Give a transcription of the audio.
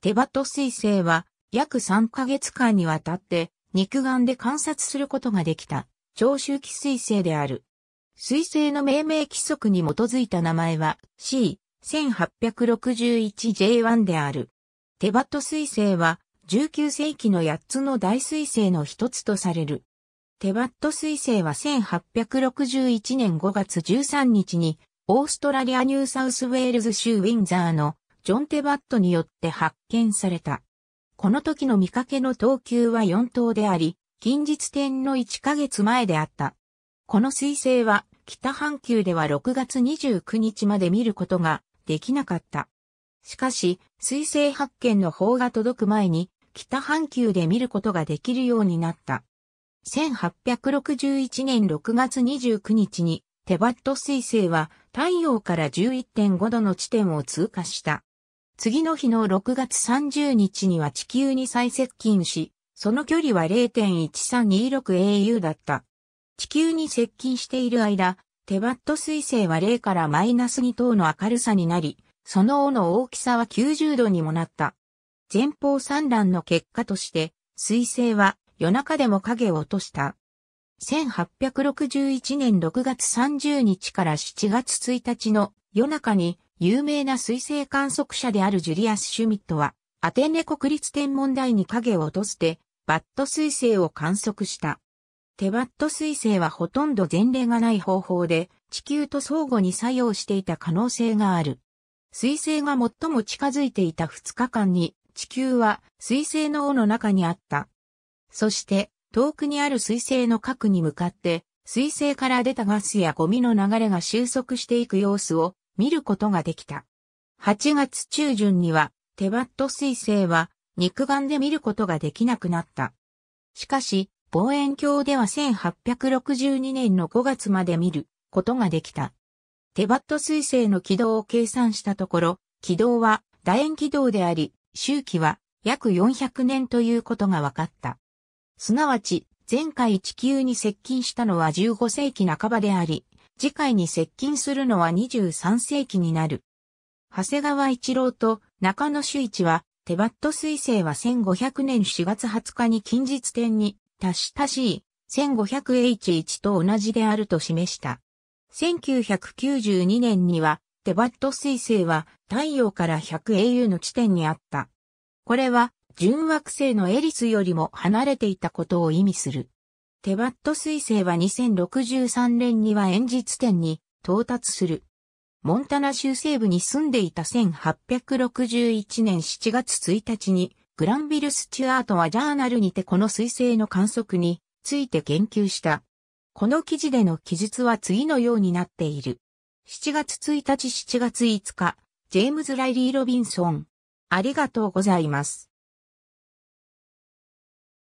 テバト彗星は約3ヶ月間にわたって肉眼で観察することができた長周期彗星である。彗星の命名規則に基づいた名前は C1861J1 である。テバト彗星は19世紀の8つの大彗星の一つとされる。テバット彗星は1861年5月13日にオーストラリアニューサウスウェールズ州ウィンザーのジョン・テバットによって発見された。この時の見かけの等級は4等であり、近日点の1ヶ月前であった。この彗星は北半球では6月29日まで見ることができなかった。しかし、彗星発見の方が届く前に北半球で見ることができるようになった。1861年6月29日にテバット彗星は太陽から11.5度の地点を通過した。次の日の6月30日には地球に最接近し、その距離は 0.1326au だった。地球に接近している間、テバット彗星は0からマイナス2等の明るさになり、その尾の大きさは90度にもなった。前方散乱の結果として、彗星は夜中でも影を落とした。1861年6月30日から7月1日の夜中に有名な水星観測者であるジュリアス・シュミットは、アテネ国立天文台に影を落として、バット彗星を観測した。テバット彗星はほとんど前例がない方法で、地球と相互に作用していた可能性がある。彗星が最も近づいていた2日間に、地球は彗星の尾の中にあった。そして、遠くにある彗星の核に向かって、彗星から出たガスやゴミの流れが収束していく様子を見ることができた。8月中旬には、テバット彗星は肉眼で見ることができなくなった。しかし、望遠鏡では1862年の5月まで見ることができた。テバット彗星の軌道を計算したところ、軌道は楕円軌道であり、周期は約400年ということが分かった。すなわち、前回地球に接近したのは15世紀半ばであり、次回に接近するのは23世紀になる。長谷川一郎と中野周一は、テバット彗星は1500年4月20日に近日点に、足したしい、1500H1 と同じであると示した。1992年には、テバット彗星は太陽から 100AU の地点にあった。これは、純惑星のエリスよりも離れていたことを意味する。テバット彗星は2063年には演実点に到達する。モンタナ州西部に住んでいた1861年7月1日に、グランビル・スチュアートはジャーナルにてこの彗星の観測について言及した。この記事での記述は次のようになっている。7月1日7月5日、ジェームズ・ライリー・ロビンソン。ありがとうございます。